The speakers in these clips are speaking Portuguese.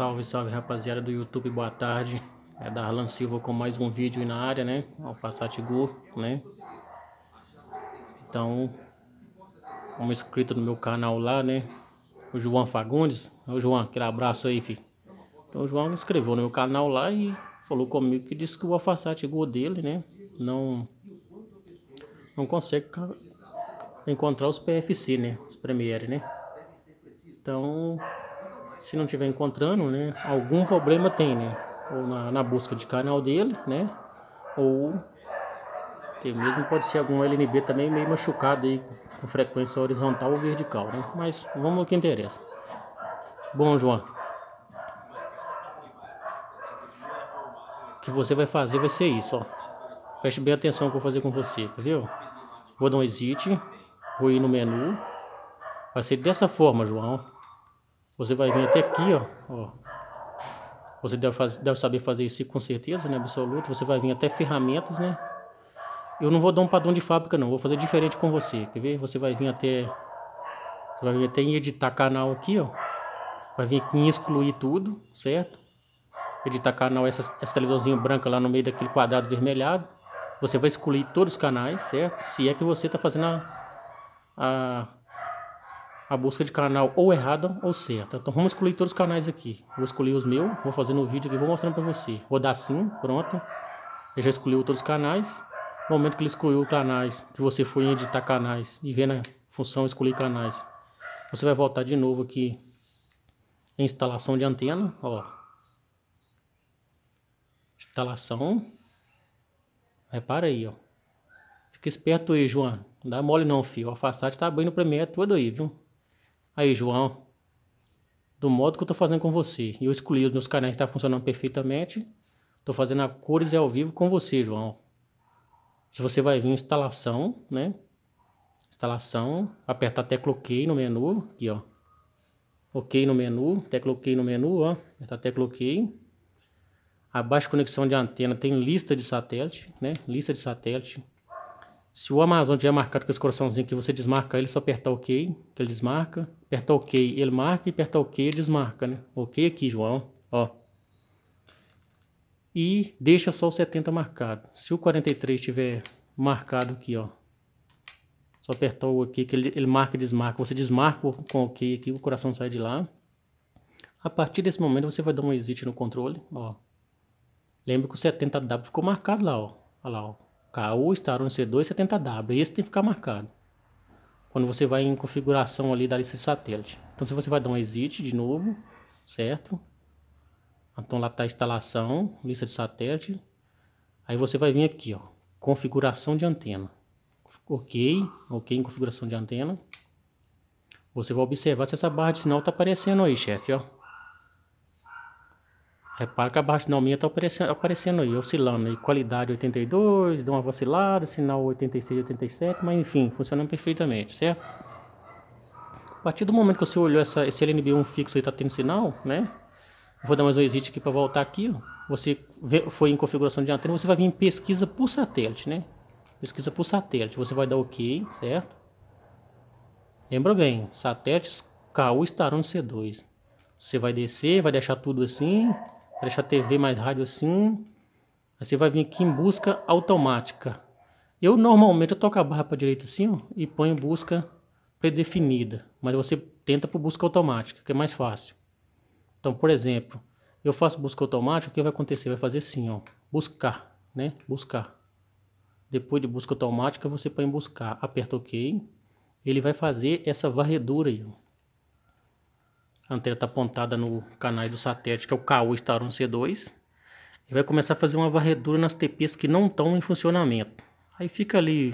Salve, salve rapaziada do YouTube, boa tarde. É Darlan Silva com mais um vídeo na área, né? Ao Passat Go, né? Então, como inscrito no meu canal lá, né? O João Fagundes. O João, aquele abraço aí, filho. Então o João inscreveu no meu canal lá e falou comigo que disse que o Passat Go dele, né? Não, não consegue encontrar os PFC, né? Os Premiere, né? Então, se não tiver encontrando, né, algum problema tem, né? Ou na, na, busca de canal dele, né? Ou tem mesmo pode ser algum LNB também meio machucado aí com frequência horizontal ou vertical, né? Mas vamos ao que interessa. Bom, João. O que você vai fazer vai ser isso, ó. Preste bem atenção que eu vou fazer com você, tá viu? Vou dar um exit, vou ir no menu. Vai ser dessa forma, João. Você vai vir até aqui, ó. ó. Você deve, fazer, deve saber fazer isso com certeza, né? Absoluto. Você vai vir até ferramentas, né? Eu não vou dar um padrão de fábrica, não. Vou fazer diferente com você. Quer ver? Você vai vir até... Você vai vir até em editar canal aqui, ó. Vai vir aqui em excluir tudo, certo? Editar canal, essa, essa televisãozinha branca lá no meio daquele quadrado vermelhado. Você vai excluir todos os canais, certo? Se é que você está fazendo a, a a busca de canal ou errada ou certa. Então vamos escolher todos os canais aqui. Vou escolher os meus, vou fazer no vídeo aqui, vou mostrando para você. Vou dar sim, pronto. Ele já escolheu todos os canais. No momento que ele escolheu os canais, que você foi em editar canais e ver na função escolher canais, você vai voltar de novo aqui em instalação de antena, ó. Instalação. Repara aí, ó. Fica esperto aí, João. Não dá mole não, fio. A alfaçate tá bem no primeiro, é tudo aí, viu? Aí, João, do modo que eu tô fazendo com você, eu escolhi os meus canais que tá funcionando perfeitamente, tô fazendo a cores e ao vivo com você, João. Se você vai vir em instalação, né? Instalação, apertar tecla OK no menu, aqui, ó. OK no menu, tecla OK no menu, ó. Apertar tecla OK. Abaixo conexão de antena tem lista de satélite, né? Lista de satélite. Se o Amazon tiver marcado com esse coraçãozinho aqui, você desmarca ele, é só apertar OK, que ele desmarca. Apertar OK, ele marca e apertar OK, ele desmarca, né? OK aqui, João, ó. E deixa só o 70 marcado. Se o 43 tiver marcado aqui, ó. Só apertar o OK, que ele, ele marca e desmarca. Você desmarca com OK aqui, o coração sai de lá. A partir desse momento, você vai dar um exit no controle, ó. Lembra que o 70W ficou marcado lá, ó. Olha lá, ó. KU, Star 1 C2 70W. Esse tem que ficar marcado. Quando você vai em configuração ali da lista de satélite. Então se você vai dar um exit de novo, certo? Então lá está instalação, lista de satélite. Aí você vai vir aqui, ó, configuração de antena. OK, OK em configuração de antena. Você vai observar se essa barra de sinal está aparecendo aí, chefe, ó. Repara é, que a barra sinal minha está aparecendo, aparecendo aí, oscilando aí, qualidade 82, dá uma vacilada, sinal 86, 87, mas enfim, funcionando perfeitamente, certo? A partir do momento que você olhou essa, esse LNB1 fixo e está tendo sinal, né? Vou dar mais um exit aqui para voltar aqui, ó. Você vê, foi em configuração de antena, você vai vir em pesquisa por satélite, né? Pesquisa por satélite, você vai dar OK, certo? Lembra bem, satélites KU estarão no C2. Você vai descer, vai deixar tudo assim, deixar TV mais rádio assim. Aí você vai vir aqui em busca automática. Eu normalmente eu toco a barra para direita assim, ó, e ponho busca predefinida. Mas você tenta por busca automática, que é mais fácil. Então, por exemplo, eu faço busca automática, o que vai acontecer? Vai fazer assim, ó, buscar, né? Buscar. Depois de busca automática, você põe buscar, aperta OK. Ele vai fazer essa varredura aí, ó. A antena está apontada no canal do satélite, que é o KU Staron C2. E vai começar a fazer uma varredura nas TPs que não estão em funcionamento. Aí fica ali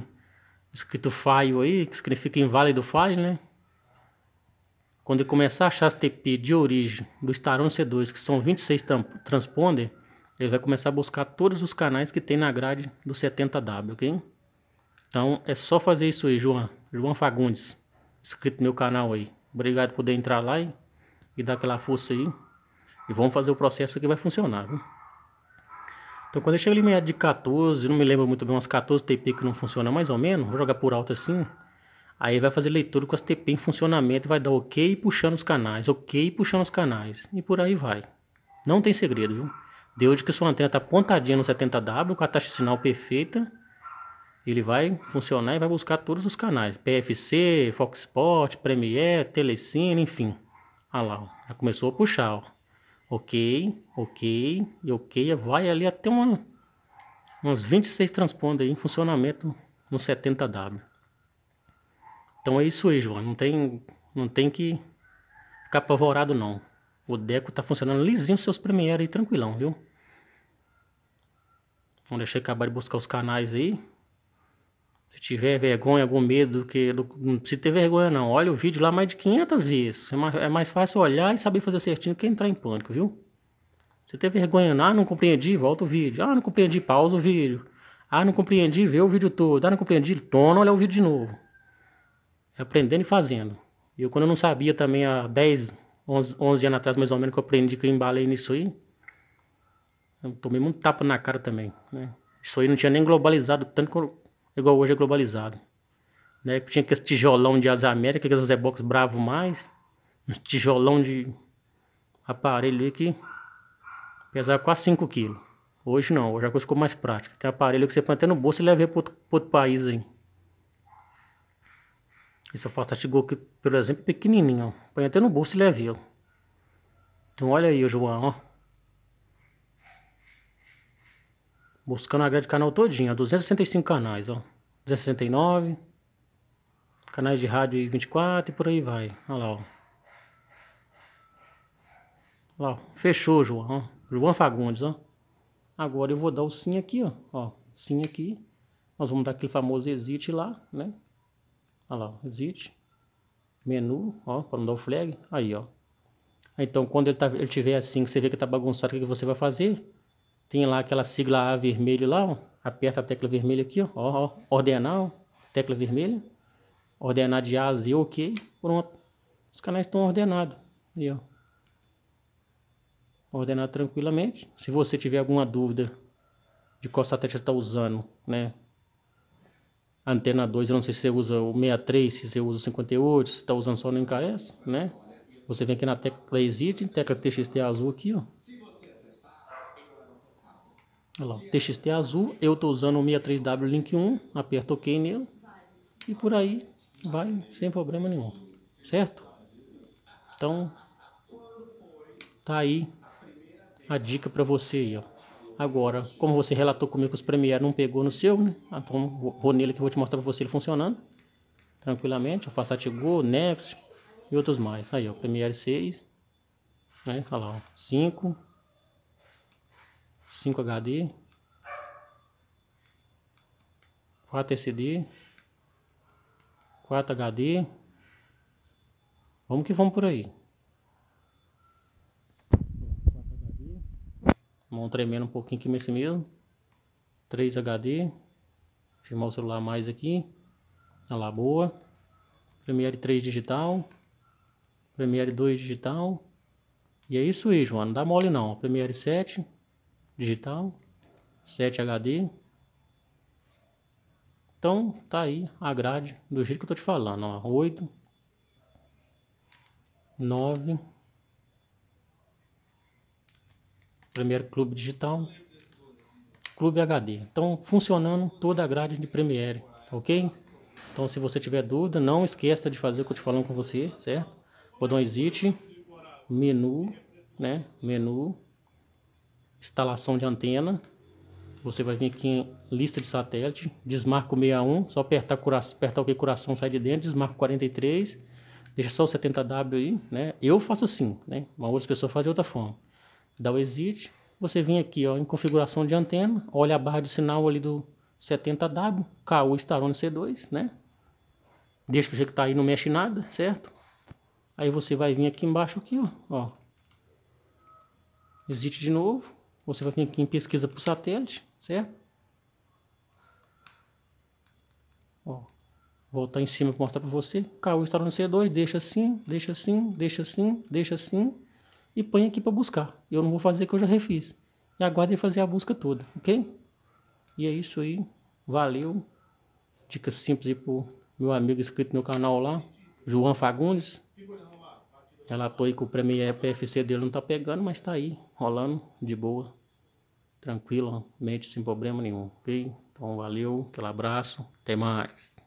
escrito file aí, que significa inválido file, né? Quando ele começar a achar as TP de origem do Staron C2, que são 26 transponder, ele vai começar a buscar todos os canais que tem na grade do 70W, ok? Então é só fazer isso aí, João. João Fagundes, inscrito no meu canal aí. Obrigado por poder entrar lá e e dá aquela força aí. E vamos fazer o processo que vai funcionar, viu? Então quando eu chego ali meia de 14, não me lembro muito bem, umas 14 TP que não funciona mais ou menos, vou jogar por alto assim. Aí vai fazer leitura com as TP em funcionamento, vai dar ok puxando os canais, ok puxando os canais. E por aí vai. Não tem segredo, viu? Desde que sua antena está pontadinha no 70W, com a taxa de sinal perfeita, ele vai funcionar e vai buscar todos os canais. PFC, Fox Sport, Premiere, Telecine, enfim. Ah lá, já começou a puxar, ó. Ok, ok, e ok, vai ali até uma, umas 26 transpondo em funcionamento no 70W. Então é isso aí, João. Não tem, não tem que ficar apavorado, não. O Deco tá funcionando lisinho seus Premiere aí, tranquilão, viu? Vamos deixar acabar de buscar os canais aí. Se tiver vergonha, algum medo, que não precisa ter vergonha não. Olha o vídeo lá mais de 500 vezes. É mais, é mais fácil olhar e saber fazer certinho que entrar em pânico, viu? Você ter vergonha, ah, não compreendi, volta o vídeo. Ah, não compreendi, pausa o vídeo. Ah, não compreendi, vê o vídeo todo. Ah, não compreendi, tona, olha o vídeo de novo. É aprendendo e fazendo. E eu, quando eu não sabia também, há 10, 11, 11 anos atrás, mais ou menos, que eu aprendi, que eu embalei nisso aí, eu tomei muito tapa na cara também, né? Isso aí não tinha nem globalizado tanto igual hoje é globalizado. Né? Tinha aqueles tijolão de as Américas, aqueles Box bravo mais, um tijolão de aparelho aí que pesava quase 5 quilos. Hoje não, hoje é a coisa ficou mais prática. Tem aparelho que você põe até no bolso e leva para outro, outro, país aí. Esse afastástico aqui, por exemplo, pequenininho. Põe até no bolso e leva ele. Então olha aí, João, ó. Buscando a grade canal todinha, 265 canais, ó. 269. Canais de rádio 24 e por aí vai. Olha lá, ó. Lá, ó. Fechou, João, ó. João Fagundes, ó. Agora eu vou dar o sim aqui, ó. Ó, sim aqui. Nós vamos dar aquele famoso exit lá, né? Olha lá, ó. exit. Menu, ó, para não dar o flag. Aí, ó. Então, quando ele, tá, ele tiver assim, que você vê que tá bagunçado, o que, que você vai fazer? Tem lá aquela sigla A vermelho lá, ó. Aperta a tecla vermelha aqui, ó. ó, Ordenar, ó. Tecla vermelha. Ordenar de A a Z, ok. Pronto. Os canais estão ordenados. Aí, ó. Ordenado tranquilamente. Se você tiver alguma dúvida de qual satélite você está usando, né? Antena 2, eu não sei se você usa o 63, se você usa o 58, se está usando só no NKS, né? Você vem aqui na tecla Exit, tecla TXT azul aqui, ó. Olha lá, o TXT azul, eu estou usando o 63W Link 1, aperto OK nele e por aí vai sem problema nenhum, certo? Então, tá aí a dica para você aí, ó. Agora, como você relatou comigo que os Premiere não pegou no seu, né? Ah, então, vou nele que eu vou te mostrar para você ele funcionando tranquilamente. Eu faço Atigo, Next e outros mais. Aí, ó, Premiere 6, né? Olha lá, ó, 5, 5 HD, 4 SSD, 4 HD. Vamos que vamos por aí. Mão tremendo um pouquinho aqui nesse mesmo. 3 HD. Firmar o celular mais aqui. Olha tá lá, boa. Premiere 3 digital. Premiere 2 digital. E é isso aí, João, Não dá mole não. Premiere 7 digital, 7 HD. Então tá aí a grade do jeito que eu tô te falando, ó, 8, 9, Premiere Clube Digital, Clube HD. Então funcionando toda a grade de Premiere, ok? Então se você tiver dúvida, não esqueça de fazer o que eu te falando com você, certo? Vou dar um exit, menu, né, menu, instalação de antena. Você vai vir aqui em lista de satélite, desmarca o 61, só apertar, apertar o que coração sai de dentro, desmarca o 43, deixa só o 70W aí, né? Eu faço assim, né? uma outra pessoa faz de outra forma. Dá o exit, você vem aqui, ó, em configuração de antena, olha a barra de sinal ali do 70W, KU estarou no C2, né? Deixa o jeito que tá aí, não mexe nada, certo? Aí você vai vir aqui embaixo aqui, ó, ó. Exit de novo. Você vai vir aqui em pesquisa por satélite, certo? Ó, voltar em cima para mostrar para você. Caiu está no C2, deixa assim, deixa assim, deixa assim, deixa assim. E põe aqui para buscar. Eu não vou fazer que eu já refiz. E aguarde fazer a busca toda, ok? E é isso aí. Valeu. Dicas simples aí pro meu amigo inscrito no canal lá, João Fagundes. Ela tô aí que o Premier PFC dele não tá pegando, mas tá aí, rolando de boa tranquilamente, sem problema nenhum, ok? Então valeu, aquele abraço, até mais.